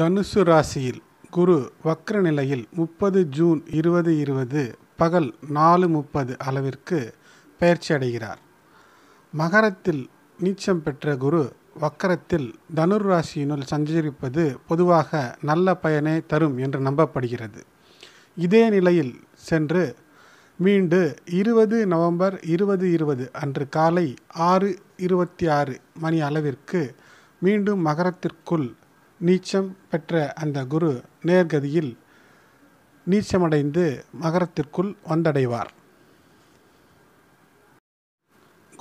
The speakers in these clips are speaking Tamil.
தனுசு ராசியில் குரு வக்ர நிலையில் முப்பது ஜூன் இருபது இருபது பகல் நாலு முப்பது அளவிற்கு பயிற்சி அடைகிறார் மகரத்தில் நீச்சம் பெற்ற குரு வக்கரத்தில் தனுர் ராசியினுள் சஞ்சரிப்பது பொதுவாக நல்ல பயனை தரும் என்று நம்பப்படுகிறது இதே நிலையில் சென்று மீண்டு இருபது நவம்பர் இருபது இருபது அன்று காலை ஆறு இருபத்தி ஆறு மணி அளவிற்கு மீண்டும் மகரத்திற்குள் நீச்சம் பெற்ற அந்த குரு நேர்கதியில் நீச்சமடைந்து மகரத்திற்குள் வந்தடைவார்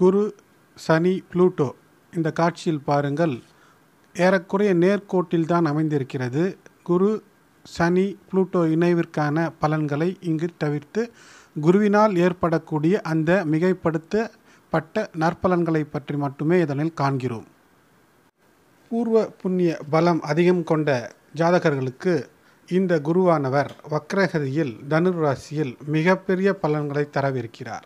குரு சனி புளூட்டோ இந்த காட்சியில் பாருங்கள் ஏறக்குறைய நேர்கோட்டில்தான் அமைந்திருக்கிறது குரு சனி புளூட்டோ இணைவிற்கான பலன்களை இங்கு தவிர்த்து குருவினால் ஏற்படக்கூடிய அந்த மிகைப்படுத்தப்பட்ட நற்பலன்களை பற்றி மட்டுமே இதனில் காண்கிறோம் பூர்வ புண்ணிய பலம் அதிகம் கொண்ட ஜாதகர்களுக்கு இந்த குருவானவர் வக்ரகதியில் தனுராசியில் மிகப்பெரிய பலன்களை தரவிருக்கிறார்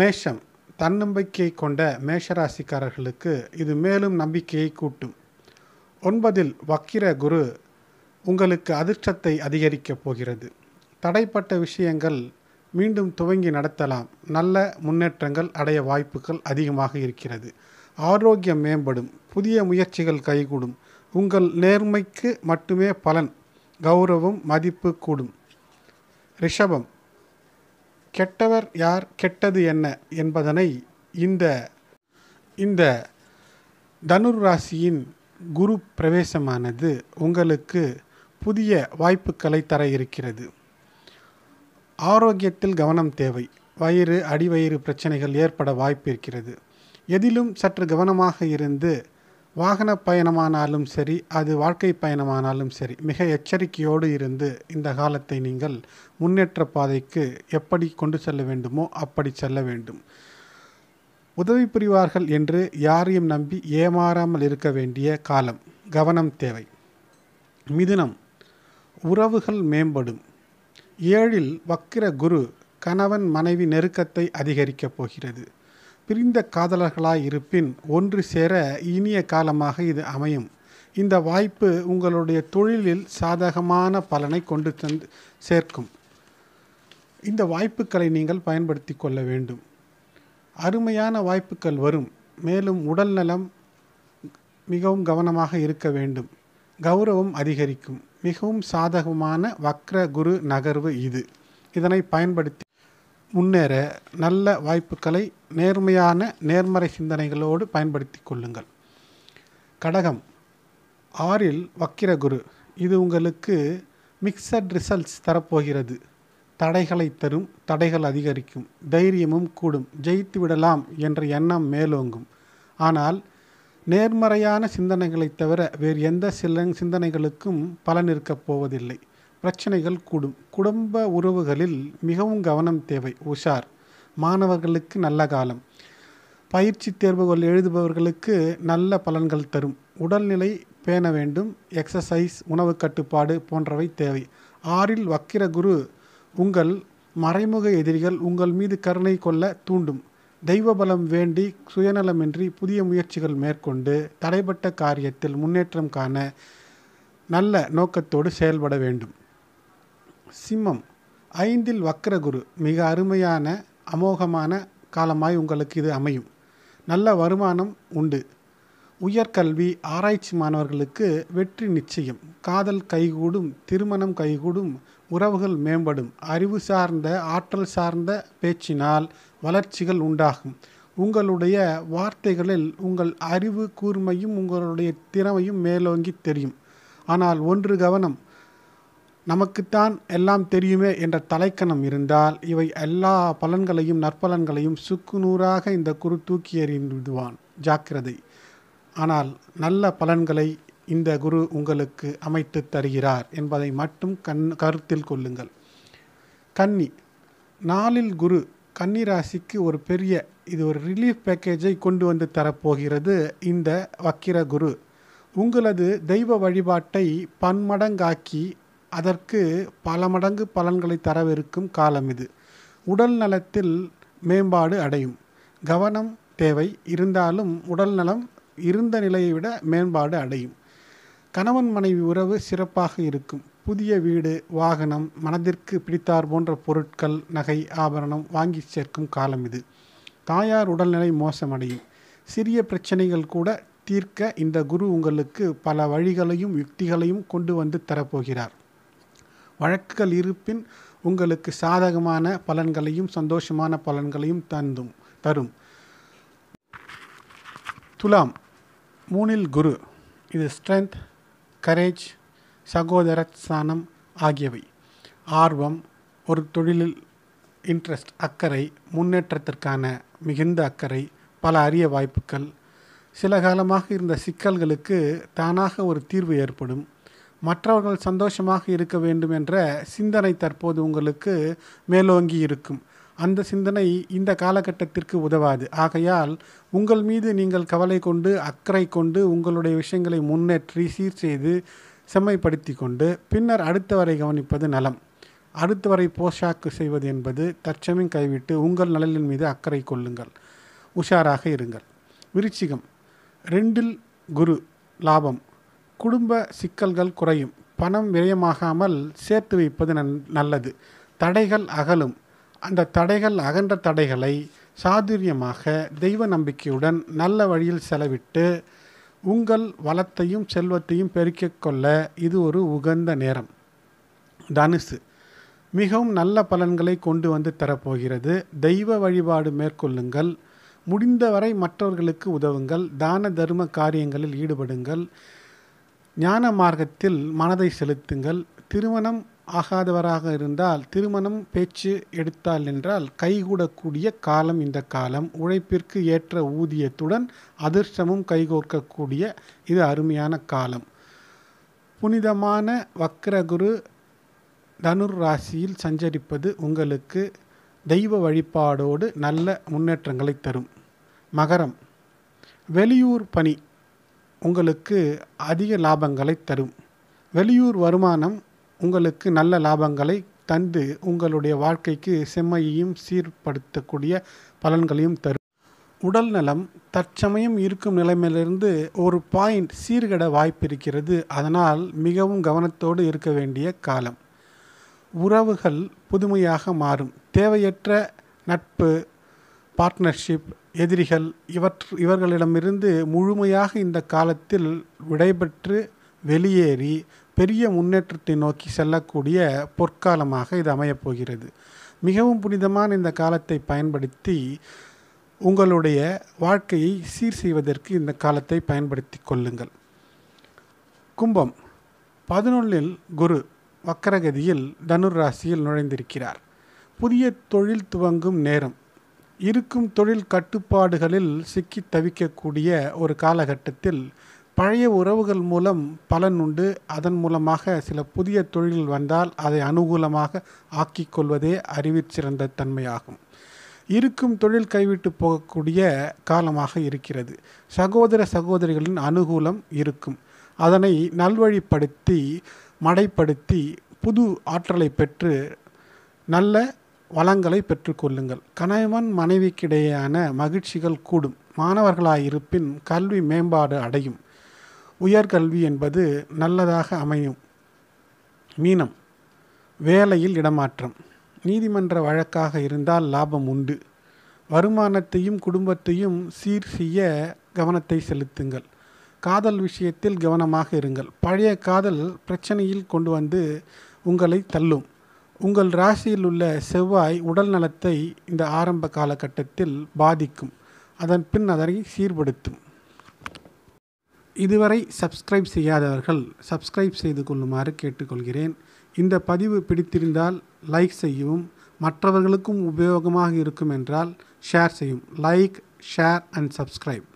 மேஷம் தன்னம்பிக்கை கொண்ட மேஷராசிக்காரர்களுக்கு இது மேலும் நம்பிக்கையை கூட்டும் ஒன்பதில் வக்கிர குரு உங்களுக்கு அதிர்ஷ்டத்தை அதிகரிக்கப் போகிறது தடைப்பட்ட விஷயங்கள் மீண்டும் துவங்கி நடத்தலாம் நல்ல முன்னேற்றங்கள் அடைய வாய்ப்புகள் அதிகமாக இருக்கிறது ஆரோக்கியம் மேம்படும் புதிய முயற்சிகள் கைகூடும் உங்கள் நேர்மைக்கு மட்டுமே பலன் கௌரவம் மதிப்பு கூடும் ரிஷபம் கெட்டவர் யார் கெட்டது என்ன என்பதனை இந்த இந்த தனுர் ராசியின் குரு பிரவேசமானது உங்களுக்கு புதிய வாய்ப்புகளை தர இருக்கிறது ஆரோக்கியத்தில் கவனம் தேவை வயிறு அடிவயிறு பிரச்சனைகள் ஏற்பட வாய்ப்பு இருக்கிறது எதிலும் சற்று கவனமாக இருந்து வாகன பயணமானாலும் சரி அது வாழ்க்கை பயணமானாலும் சரி மிக எச்சரிக்கையோடு இருந்து இந்த காலத்தை நீங்கள் முன்னேற்ற பாதைக்கு எப்படி கொண்டு செல்ல வேண்டுமோ அப்படி செல்ல வேண்டும் உதவி புரிவார்கள் என்று யாரையும் நம்பி ஏமாறாமல் இருக்க வேண்டிய காலம் கவனம் தேவை மிதுனம் உறவுகள் மேம்படும் ஏழில் வக்கிர குரு கணவன் மனைவி நெருக்கத்தை அதிகரிக்கப் போகிறது பிரிந்த காதலர்களாய் இருப்பின் ஒன்று சேர இனிய காலமாக இது அமையும் இந்த வாய்ப்பு உங்களுடைய தொழிலில் சாதகமான பலனை கொண்டு தந்து சேர்க்கும் இந்த வாய்ப்புகளை நீங்கள் பயன்படுத்தி கொள்ள வேண்டும் அருமையான வாய்ப்புகள் வரும் மேலும் உடல் நலம் மிகவும் கவனமாக இருக்க வேண்டும் கௌரவம் அதிகரிக்கும் மிகவும் சாதகமான வக்ர குரு நகர்வு இது இதனை பயன்படுத்தி முன்னேற நல்ல வாய்ப்புகளை நேர்மையான நேர்மறை சிந்தனைகளோடு பயன்படுத்தி கொள்ளுங்கள் கடகம் ஆறில் வக்கிரகுரு இது உங்களுக்கு மிக்சட் ரிசல்ட்ஸ் தரப்போகிறது தடைகளை தரும் தடைகள் அதிகரிக்கும் தைரியமும் கூடும் ஜெயித்து விடலாம் என்ற எண்ணம் மேலோங்கும் ஆனால் நேர்மறையான சிந்தனைகளைத் தவிர வேறு எந்த சில சிந்தனைகளுக்கும் பலன் இருக்கப் போவதில்லை பிரச்சனைகள் கூடும் குடும்ப உறவுகளில் மிகவும் கவனம் தேவை உஷார் மாணவர்களுக்கு நல்ல காலம் பயிற்சி தேர்வுகள் எழுதுபவர்களுக்கு நல்ல பலன்கள் தரும் உடல்நிலை பேண வேண்டும் எக்ஸசைஸ் உணவு கட்டுப்பாடு போன்றவை தேவை ஆறில் வக்கிர குரு உங்கள் மறைமுக எதிரிகள் உங்கள் மீது கருணை கொள்ள தூண்டும் தெய்வ பலம் வேண்டி சுயநலமின்றி புதிய முயற்சிகள் மேற்கொண்டு தடைப்பட்ட காரியத்தில் முன்னேற்றம் காண நல்ல நோக்கத்தோடு செயல்பட வேண்டும் சிம்மம் ஐந்தில் வக்ரகுரு மிக அருமையான அமோகமான காலமாய் உங்களுக்கு இது அமையும் நல்ல வருமானம் உண்டு உயர்கல்வி ஆராய்ச்சி மாணவர்களுக்கு வெற்றி நிச்சயம் காதல் கைகூடும் திருமணம் கைகூடும் உறவுகள் மேம்படும் அறிவு சார்ந்த ஆற்றல் சார்ந்த பேச்சினால் வளர்ச்சிகள் உண்டாகும் உங்களுடைய வார்த்தைகளில் உங்கள் அறிவு கூர்மையும் உங்களுடைய திறமையும் மேலோங்கி தெரியும் ஆனால் ஒன்று கவனம் நமக்குத்தான் எல்லாம் தெரியுமே என்ற தலைக்கணம் இருந்தால் இவை எல்லா பலன்களையும் நற்பலன்களையும் சுக்குநூறாக இந்த குரு தூக்கி எறிந்துவிடுவான் ஜாக்கிரதை ஆனால் நல்ல பலன்களை இந்த குரு உங்களுக்கு அமைத்து தருகிறார் என்பதை மட்டும் கண் கருத்தில் கொள்ளுங்கள் கன்னி நாளில் குரு கன்னி ராசிக்கு ஒரு பெரிய இது ஒரு ரிலீஃப் பேக்கேஜை கொண்டு வந்து தரப்போகிறது இந்த வக்கிர குரு உங்களது தெய்வ வழிபாட்டை பன்மடங்காக்கி அதற்கு பல மடங்கு பலன்களை தரவிருக்கும் காலம் இது உடல் நலத்தில் மேம்பாடு அடையும் கவனம் தேவை இருந்தாலும் உடல் நலம் இருந்த நிலையை விட மேம்பாடு அடையும் கணவன் மனைவி உறவு சிறப்பாக இருக்கும் புதிய வீடு வாகனம் மனதிற்கு பிடித்தார் போன்ற பொருட்கள் நகை ஆபரணம் வாங்கி சேர்க்கும் காலம் இது தாயார் உடல்நிலை மோசமடையும் சிறிய பிரச்சனைகள் கூட தீர்க்க இந்த குரு உங்களுக்கு பல வழிகளையும் யுக்திகளையும் கொண்டு வந்து தரப்போகிறார் வழக்குகள் இருப்பின் உங்களுக்கு சாதகமான பலன்களையும் சந்தோஷமான பலன்களையும் தந்தும் தரும் துலாம் மூனில் குரு இது ஸ்ட்ரென்த் கரேஜ் சகோதரஸ்தானம் ஆகியவை ஆர்வம் ஒரு தொழிலில் இன்ட்ரெஸ்ட் அக்கறை முன்னேற்றத்திற்கான மிகுந்த அக்கறை பல அரிய வாய்ப்புகள் சில காலமாக இருந்த சிக்கல்களுக்கு தானாக ஒரு தீர்வு ஏற்படும் மற்றவர்கள் சந்தோஷமாக இருக்க வேண்டும் என்ற சிந்தனை தற்போது உங்களுக்கு மேலோங்கி இருக்கும் அந்த சிந்தனை இந்த காலகட்டத்திற்கு உதவாது ஆகையால் உங்கள் மீது நீங்கள் கவலை கொண்டு அக்கறை கொண்டு உங்களுடைய விஷயங்களை முன்னேற்றி சீர் செய்து செம்மைப்படுத்தி கொண்டு பின்னர் அடுத்தவரை கவனிப்பது நலம் அடுத்தவரை போஷாக்கு செய்வது என்பது தற்சமயம் கைவிட்டு உங்கள் நலனின் மீது அக்கறை கொள்ளுங்கள் உஷாராக இருங்கள் விருச்சிகம் ரெண்டில் குரு லாபம் குடும்ப சிக்கல்கள் குறையும் பணம் விரயமாகாமல் சேர்த்து வைப்பது நல்லது தடைகள் அகலும் அந்த தடைகள் அகன்ற தடைகளை சாதுரியமாக தெய்வ நம்பிக்கையுடன் நல்ல வழியில் செலவிட்டு உங்கள் வளத்தையும் செல்வத்தையும் பெருக்கிக் கொள்ள இது ஒரு உகந்த நேரம் தனுசு மிகவும் நல்ல பலன்களை கொண்டு வந்து தரப்போகிறது தெய்வ வழிபாடு மேற்கொள்ளுங்கள் முடிந்தவரை மற்றவர்களுக்கு உதவுங்கள் தான தர்ம காரியங்களில் ஈடுபடுங்கள் ஞான மார்க்கத்தில் மனதை செலுத்துங்கள் திருமணம் ஆகாதவராக இருந்தால் திருமணம் பேச்சு எடுத்தால் என்றால் கைகூடக்கூடிய காலம் இந்த காலம் உழைப்பிற்கு ஏற்ற ஊதியத்துடன் அதிர்ஷ்டமும் கைகோர்க்கக்கூடிய இது அருமையான காலம் புனிதமான வக்ரகுரு தனுர் ராசியில் சஞ்சரிப்பது உங்களுக்கு தெய்வ வழிபாடோடு நல்ல முன்னேற்றங்களை தரும் மகரம் வெளியூர் பணி உங்களுக்கு அதிக லாபங்களை தரும் வெளியூர் வருமானம் உங்களுக்கு நல்ல லாபங்களை தந்து உங்களுடைய வாழ்க்கைக்கு செம்மையையும் சீர்படுத்தக்கூடிய பலன்களையும் தரும் உடல் நலம் தற்சமயம் இருக்கும் நிலைமையிலிருந்து ஒரு பாயிண்ட் சீர்கட வாய்ப்பு இருக்கிறது அதனால் மிகவும் கவனத்தோடு இருக்க வேண்டிய காலம் உறவுகள் புதுமையாக மாறும் தேவையற்ற நட்பு பார்ட்னர்ஷிப் எதிரிகள் இவற்று இவர்களிடமிருந்து முழுமையாக இந்த காலத்தில் விடைபெற்று வெளியேறி பெரிய முன்னேற்றத்தை நோக்கி செல்லக்கூடிய பொற்காலமாக இது அமையப்போகிறது மிகவும் புனிதமான இந்த காலத்தை பயன்படுத்தி உங்களுடைய வாழ்க்கையை சீர் செய்வதற்கு இந்த காலத்தை பயன்படுத்தி கொள்ளுங்கள் கும்பம் பதினொன்றில் குரு வக்கரகதியில் தனுர் ராசியில் நுழைந்திருக்கிறார் புதிய தொழில் துவங்கும் நேரம் இருக்கும் தொழில் கட்டுப்பாடுகளில் சிக்கி தவிக்கக்கூடிய ஒரு காலகட்டத்தில் பழைய உறவுகள் மூலம் பலன் உண்டு அதன் மூலமாக சில புதிய தொழில்கள் வந்தால் அதை அனுகூலமாக ஆக்கிக் கொள்வதே சிறந்த தன்மையாகும் இருக்கும் தொழில் கைவிட்டு போகக்கூடிய காலமாக இருக்கிறது சகோதர சகோதரிகளின் அனுகூலம் இருக்கும் அதனை நல்வழிப்படுத்தி மடைப்படுத்தி புது ஆற்றலை பெற்று நல்ல வளங்களை பெற்றுக்கொள்ளுங்கள் கணவன் மனைவிக்கிடையேயான மகிழ்ச்சிகள் கூடும் மாணவர்களாயிருப்பின் கல்வி மேம்பாடு அடையும் உயர்கல்வி என்பது நல்லதாக அமையும் மீனம் வேலையில் இடமாற்றம் நீதிமன்ற வழக்காக இருந்தால் லாபம் உண்டு வருமானத்தையும் குடும்பத்தையும் சீர் செய்ய கவனத்தை செலுத்துங்கள் காதல் விஷயத்தில் கவனமாக இருங்கள் பழைய காதல் பிரச்சனையில் கொண்டு வந்து உங்களை தள்ளும் உங்கள் ராசியில் உள்ள செவ்வாய் உடல் நலத்தை இந்த ஆரம்ப காலகட்டத்தில் பாதிக்கும் அதன் பின் அதனை சீர்படுத்தும் இதுவரை சப்ஸ்கிரைப் செய்யாதவர்கள் சப்ஸ்கிரைப் செய்து கொள்ளுமாறு கேட்டுக்கொள்கிறேன் இந்த பதிவு பிடித்திருந்தால் லைக் செய்யவும் மற்றவர்களுக்கும் உபயோகமாக இருக்கும் என்றால் ஷேர் செய்யும் லைக் ஷேர் அண்ட் சப்ஸ்கிரைப்